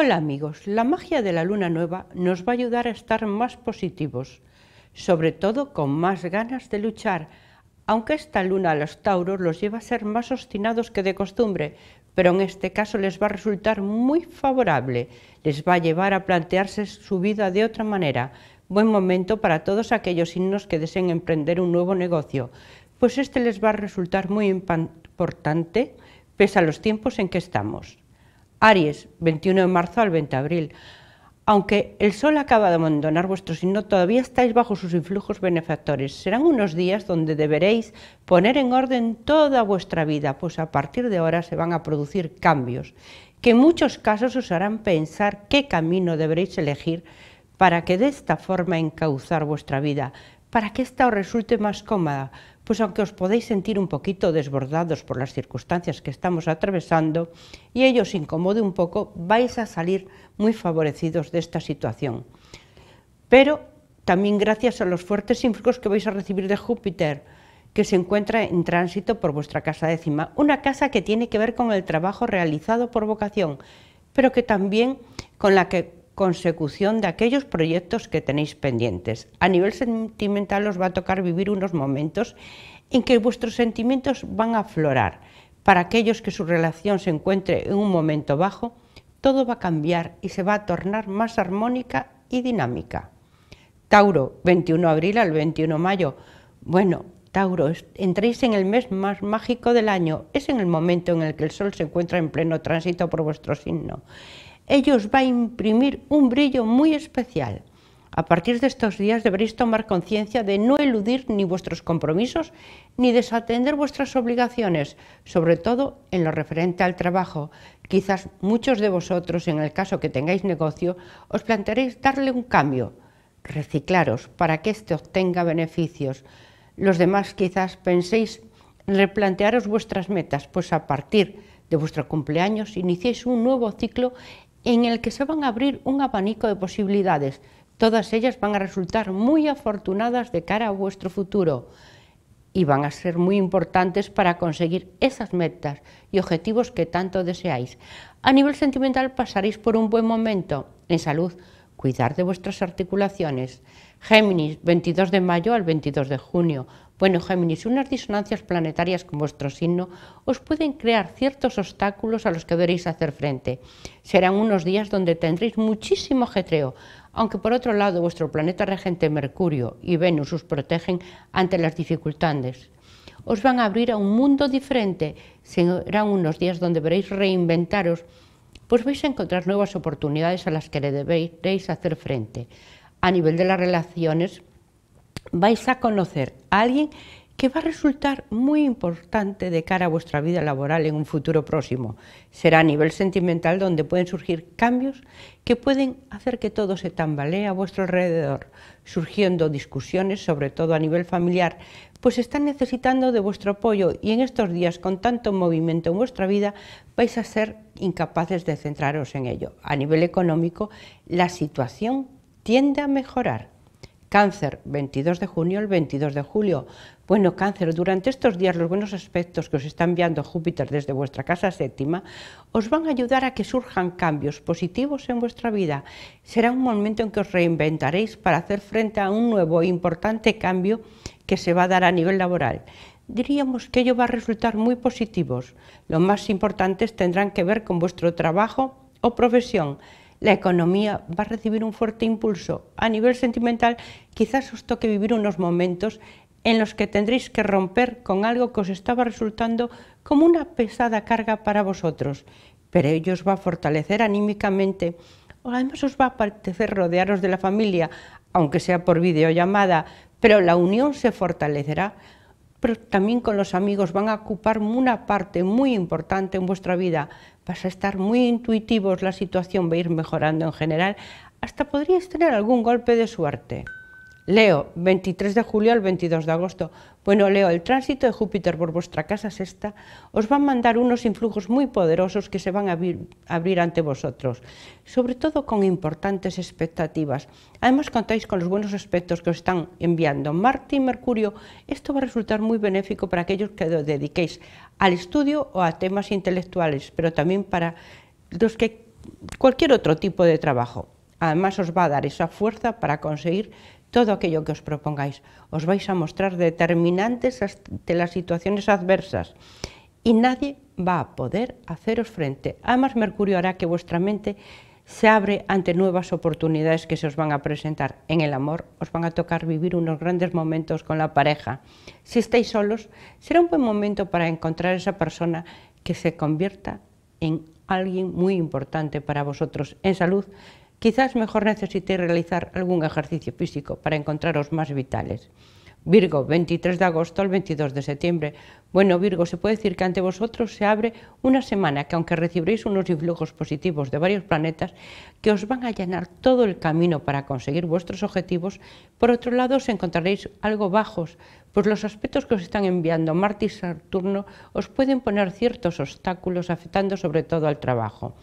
Hola amigos, la magia de la luna nueva nos va a ayudar a estar más positivos, sobre todo con más ganas de luchar, aunque esta luna a los tauros los lleva a ser más obstinados que de costumbre, pero en este caso les va a resultar muy favorable, les va a llevar a plantearse su vida de otra manera. Buen momento para todos aquellos signos que deseen emprender un nuevo negocio, pues este les va a resultar muy importante pese a los tiempos en que estamos. Aries, 21 de marzo al 20 de abril. Aunque el Sol acaba de abandonar vuestro signo, todavía estáis bajo sus influjos benefactores. Serán unos días donde deberéis poner en orden toda vuestra vida, pues a partir de ahora se van a producir cambios, que en muchos casos os harán pensar qué camino deberéis elegir para que de esta forma encauzar vuestra vida, para que esta os resulte más cómoda, pues aunque os podéis sentir un poquito desbordados por las circunstancias que estamos atravesando y ello os incomode un poco, vais a salir muy favorecidos de esta situación. Pero también gracias a los fuertes influjos que vais a recibir de Júpiter, que se encuentra en tránsito por vuestra casa décima, una casa que tiene que ver con el trabajo realizado por vocación, pero que también con la que consecución de aquellos proyectos que tenéis pendientes. A nivel sentimental os va a tocar vivir unos momentos en que vuestros sentimientos van a aflorar. Para aquellos que su relación se encuentre en un momento bajo, todo va a cambiar y se va a tornar más armónica y dinámica. Tauro, 21 de abril al 21 de mayo. Bueno, Tauro, entréis en el mes más mágico del año. Es en el momento en el que el Sol se encuentra en pleno tránsito por vuestro signo ellos va a imprimir un brillo muy especial. A partir de estos días deberéis tomar conciencia de no eludir ni vuestros compromisos ni desatender vuestras obligaciones, sobre todo en lo referente al trabajo. Quizás muchos de vosotros, en el caso que tengáis negocio, os plantearéis darle un cambio, reciclaros para que éste obtenga beneficios. Los demás quizás penséis replantearos vuestras metas, pues a partir de vuestro cumpleaños iniciéis un nuevo ciclo en el que se van a abrir un abanico de posibilidades. Todas ellas van a resultar muy afortunadas de cara a vuestro futuro y van a ser muy importantes para conseguir esas metas y objetivos que tanto deseáis. A nivel sentimental pasaréis por un buen momento. En salud, cuidar de vuestras articulaciones. Géminis, 22 de mayo al 22 de junio. Bueno, Géminis, unas disonancias planetarias con vuestro signo os pueden crear ciertos obstáculos a los que deberéis hacer frente. Serán unos días donde tendréis muchísimo ajetreo, aunque por otro lado vuestro planeta regente Mercurio y Venus os protegen ante las dificultades. Os van a abrir a un mundo diferente, serán unos días donde deberéis reinventaros, pues vais a encontrar nuevas oportunidades a las que le deberéis hacer frente. A nivel de las relaciones, vais a conocer a alguien que va a resultar muy importante de cara a vuestra vida laboral en un futuro próximo. Será a nivel sentimental donde pueden surgir cambios que pueden hacer que todo se tambalee a vuestro alrededor, surgiendo discusiones, sobre todo a nivel familiar, pues están necesitando de vuestro apoyo y en estos días con tanto movimiento en vuestra vida vais a ser incapaces de centraros en ello. A nivel económico, la situación tiende a mejorar. Cáncer, 22 de junio al 22 de julio. Bueno, cáncer, durante estos días los buenos aspectos que os está enviando Júpiter desde vuestra casa séptima os van a ayudar a que surjan cambios positivos en vuestra vida. Será un momento en que os reinventaréis para hacer frente a un nuevo e importante cambio que se va a dar a nivel laboral diríamos que ello va a resultar muy positivos. Los más importantes tendrán que ver con vuestro trabajo o profesión, la economía va a recibir un fuerte impulso. A nivel sentimental, quizás os toque vivir unos momentos en los que tendréis que romper con algo que os estaba resultando como una pesada carga para vosotros, pero ello os va a fortalecer anímicamente. Además os va a apetecer rodearos de la familia, aunque sea por videollamada, pero la unión se fortalecerá pero también con los amigos, van a ocupar una parte muy importante en vuestra vida. Vas a estar muy intuitivos, la situación va a ir mejorando en general. Hasta podríais tener algún golpe de suerte. Leo, 23 de julio al 22 de agosto. Bueno, Leo, el tránsito de Júpiter por vuestra casa sexta os va a mandar unos influjos muy poderosos que se van a abrir, ante vosotros, sobre todo con importantes expectativas. Además, contáis con los buenos aspectos que os están enviando Marte y Mercurio. Esto va a resultar muy benéfico para aquellos que os dediquéis al estudio o a temas intelectuales, pero también para los que cualquier otro tipo de trabajo. Además, os va a dar esa fuerza para conseguir todo aquello que os propongáis. Os vais a mostrar determinantes de las situaciones adversas y nadie va a poder haceros frente. Además, Mercurio hará que vuestra mente se abre ante nuevas oportunidades que se os van a presentar. En el amor os van a tocar vivir unos grandes momentos con la pareja. Si estáis solos, será un buen momento para encontrar esa persona que se convierta en alguien muy importante para vosotros en salud Quizás mejor necesitéis realizar algún ejercicio físico para encontraros más vitales. Virgo, 23 de agosto al 22 de septiembre. Bueno, Virgo, se puede decir que ante vosotros se abre una semana que aunque recibiréis unos influjos positivos de varios planetas que os van a llenar todo el camino para conseguir vuestros objetivos, por otro lado os encontraréis algo bajos, pues los aspectos que os están enviando Marte y Saturno os pueden poner ciertos obstáculos afectando sobre todo al trabajo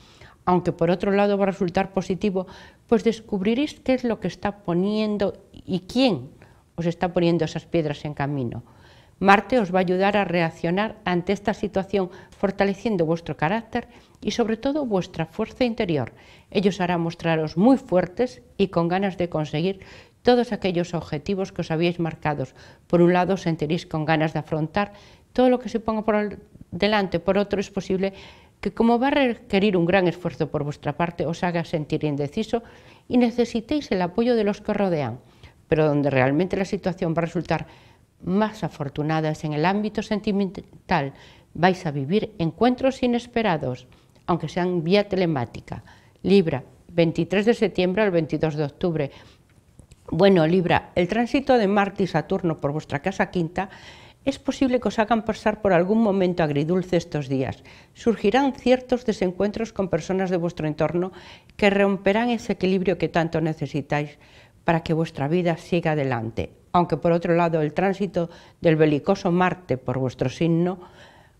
aunque por otro lado va a resultar positivo, pues descubriréis qué es lo que está poniendo y quién os está poniendo esas piedras en camino. Marte os va a ayudar a reaccionar ante esta situación, fortaleciendo vuestro carácter y sobre todo vuestra fuerza interior. Ellos harán hará mostraros muy fuertes y con ganas de conseguir todos aquellos objetivos que os habíais marcado. Por un lado, sentiréis con ganas de afrontar todo lo que se ponga por delante, por otro es posible que como va a requerir un gran esfuerzo por vuestra parte, os haga sentir indeciso y necesitéis el apoyo de los que os rodean, pero donde realmente la situación va a resultar más afortunada es en el ámbito sentimental. Vais a vivir encuentros inesperados, aunque sean vía telemática. Libra, 23 de septiembre al 22 de octubre. Bueno, Libra, el tránsito de Marte y Saturno por vuestra casa quinta es posible que os hagan pasar por algún momento agridulce estos días. Surgirán ciertos desencuentros con personas de vuestro entorno que romperán ese equilibrio que tanto necesitáis para que vuestra vida siga adelante. Aunque por otro lado el tránsito del belicoso Marte por vuestro signo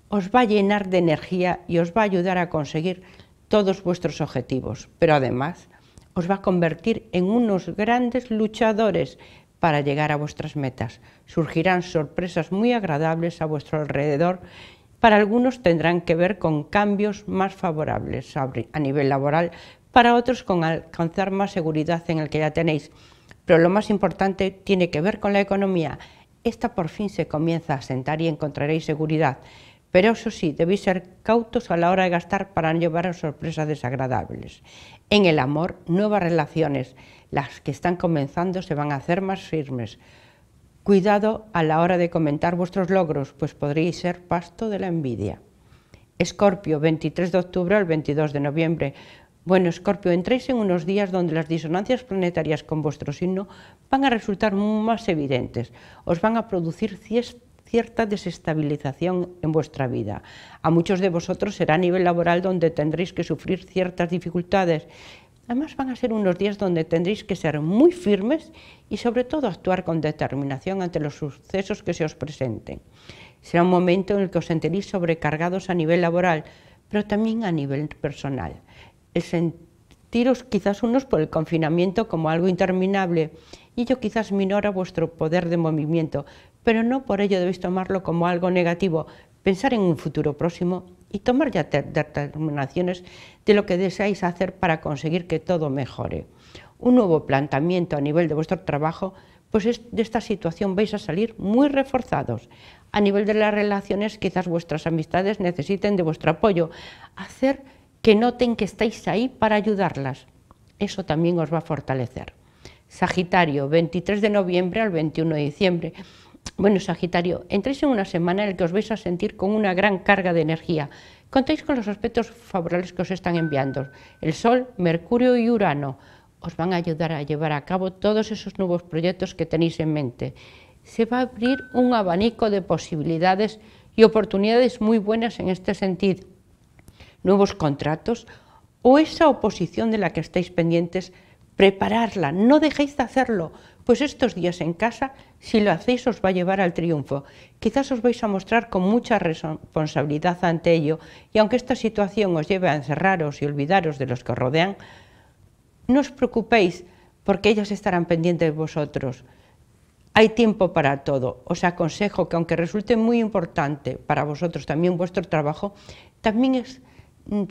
os va a llenar de energía y os va a ayudar a conseguir todos vuestros objetivos, pero además os va a convertir en unos grandes luchadores para llegar a vuestras metas. Surgirán sorpresas muy agradables a vuestro alrededor. Para algunos tendrán que ver con cambios más favorables a nivel laboral, para otros con alcanzar más seguridad en el que ya tenéis. Pero lo más importante tiene que ver con la economía. Esta por fin se comienza a sentar y encontraréis seguridad. Pero eso sí, debéis ser cautos a la hora de gastar para no llevar sorpresas desagradables. En el amor, nuevas relaciones las que están comenzando se van a hacer más firmes. Cuidado a la hora de comentar vuestros logros, pues podréis ser pasto de la envidia. Escorpio, 23 de octubre al 22 de noviembre. Bueno, Escorpio, entréis en unos días donde las disonancias planetarias con vuestro signo van a resultar más evidentes. Os van a producir cierta desestabilización en vuestra vida. A muchos de vosotros será a nivel laboral donde tendréis que sufrir ciertas dificultades Además van a ser unos días donde tendréis que ser muy firmes y sobre todo actuar con determinación ante los sucesos que se os presenten. Será un momento en el que os sentiréis sobrecargados a nivel laboral, pero también a nivel personal. El sentiros quizás unos por el confinamiento como algo interminable y ello quizás minora vuestro poder de movimiento, pero no por ello debéis tomarlo como algo negativo. Pensar en un futuro próximo y tomar ya determinaciones de lo que deseáis hacer para conseguir que todo mejore. Un nuevo planteamiento a nivel de vuestro trabajo, pues de esta situación vais a salir muy reforzados. A nivel de las relaciones, quizás vuestras amistades necesiten de vuestro apoyo. Hacer que noten que estáis ahí para ayudarlas. Eso también os va a fortalecer. Sagitario, 23 de noviembre al 21 de diciembre. Bueno, Sagitario, entréis en una semana en la que os vais a sentir con una gran carga de energía. Contéis con los aspectos favorables que os están enviando. El Sol, Mercurio y Urano os van a ayudar a llevar a cabo todos esos nuevos proyectos que tenéis en mente. Se va a abrir un abanico de posibilidades y oportunidades muy buenas en este sentido. Nuevos contratos o esa oposición de la que estáis pendientes, prepararla, no dejéis de hacerlo, pues estos días en casa, si lo hacéis, os va a llevar al triunfo. Quizás os vais a mostrar con mucha responsabilidad ante ello, y aunque esta situación os lleve a encerraros y olvidaros de los que os rodean, no os preocupéis, porque ellas estarán pendientes de vosotros. Hay tiempo para todo. Os aconsejo que aunque resulte muy importante para vosotros también vuestro trabajo, también es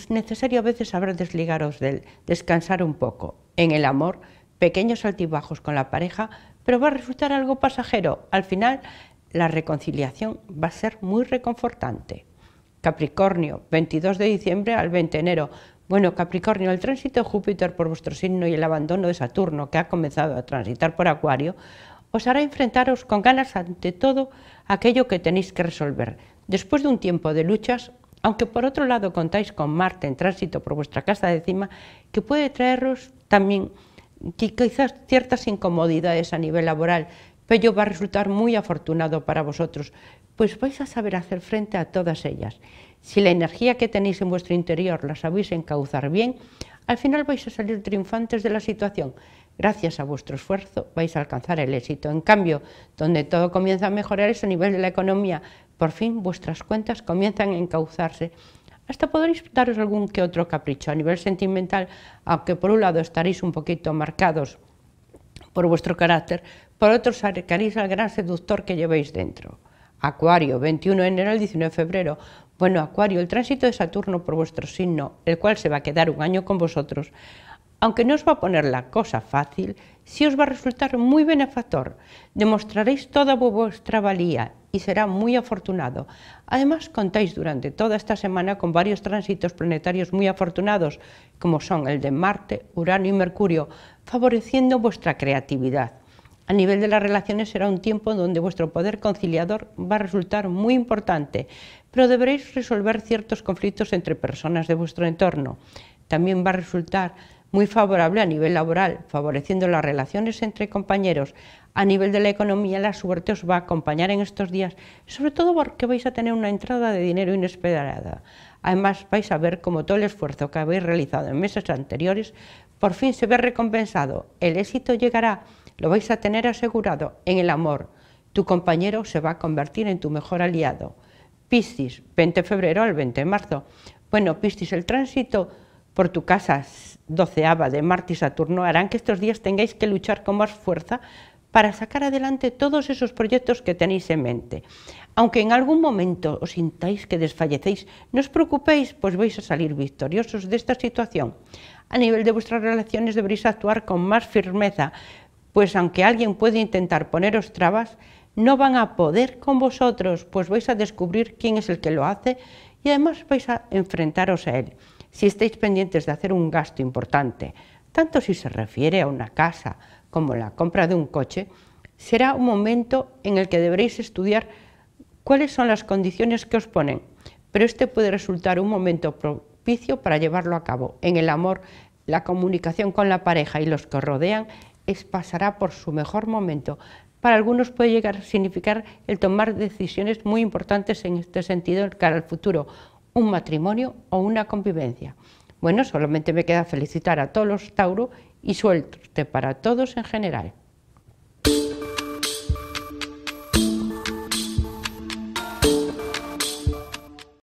necesario a veces saber desligaros de él, descansar un poco. En el amor pequeños altibajos con la pareja, pero va a resultar algo pasajero. Al final, la reconciliación va a ser muy reconfortante. Capricornio, 22 de diciembre al 20 de enero. Bueno, Capricornio, el tránsito de Júpiter por vuestro signo y el abandono de Saturno, que ha comenzado a transitar por Acuario, os hará enfrentaros con ganas ante todo aquello que tenéis que resolver. Después de un tiempo de luchas, aunque por otro lado contáis con Marte en tránsito por vuestra casa décima, que puede traeros también quizás ciertas incomodidades a nivel laboral, pero va a resultar muy afortunado para vosotros, pues vais a saber hacer frente a todas ellas. Si la energía que tenéis en vuestro interior la sabéis encauzar bien, al final vais a salir triunfantes de la situación. Gracias a vuestro esfuerzo vais a alcanzar el éxito. En cambio, donde todo comienza a mejorar es a nivel de la economía. Por fin vuestras cuentas comienzan a encauzarse hasta podréis daros algún que otro capricho a nivel sentimental, aunque por un lado estaréis un poquito marcados por vuestro carácter, por otro sacaréis el al gran seductor que llevéis dentro. Acuario, 21 de enero al 19 de febrero. Bueno, Acuario, el tránsito de Saturno por vuestro signo, el cual se va a quedar un año con vosotros, aunque no os va a poner la cosa fácil, sí os va a resultar muy benefactor. Demostraréis toda vuestra valía y será muy afortunado. Además, contáis durante toda esta semana con varios tránsitos planetarios muy afortunados, como son el de Marte, Urano y Mercurio, favoreciendo vuestra creatividad. A nivel de las relaciones será un tiempo donde vuestro poder conciliador va a resultar muy importante, pero deberéis resolver ciertos conflictos entre personas de vuestro entorno. También va a resultar muy favorable a nivel laboral, favoreciendo las relaciones entre compañeros. A nivel de la economía, la suerte os va a acompañar en estos días, sobre todo porque vais a tener una entrada de dinero inesperada. Además, vais a ver cómo todo el esfuerzo que habéis realizado en meses anteriores por fin se ve recompensado. El éxito llegará, lo vais a tener asegurado en el amor. Tu compañero se va a convertir en tu mejor aliado. Piscis, 20 de febrero al 20 de marzo. Bueno, Piscis, el tránsito por tu casa doceava de Marte y Saturno harán que estos días tengáis que luchar con más fuerza para sacar adelante todos esos proyectos que tenéis en mente. Aunque en algún momento os sintáis que desfallecéis, no os preocupéis, pues vais a salir victoriosos de esta situación. A nivel de vuestras relaciones deberéis actuar con más firmeza, pues aunque alguien puede intentar poneros trabas, no van a poder con vosotros, pues vais a descubrir quién es el que lo hace y además vais a enfrentaros a él si estáis pendientes de hacer un gasto importante, tanto si se refiere a una casa como la compra de un coche, será un momento en el que deberéis estudiar cuáles son las condiciones que os ponen, pero este puede resultar un momento propicio para llevarlo a cabo. En el amor, la comunicación con la pareja y los que os rodean pasará por su mejor momento. Para algunos puede llegar a significar el tomar decisiones muy importantes en este sentido para el futuro, un matrimonio o una convivencia. Bueno, solamente me queda felicitar a todos los Tauro y suerte para todos en general.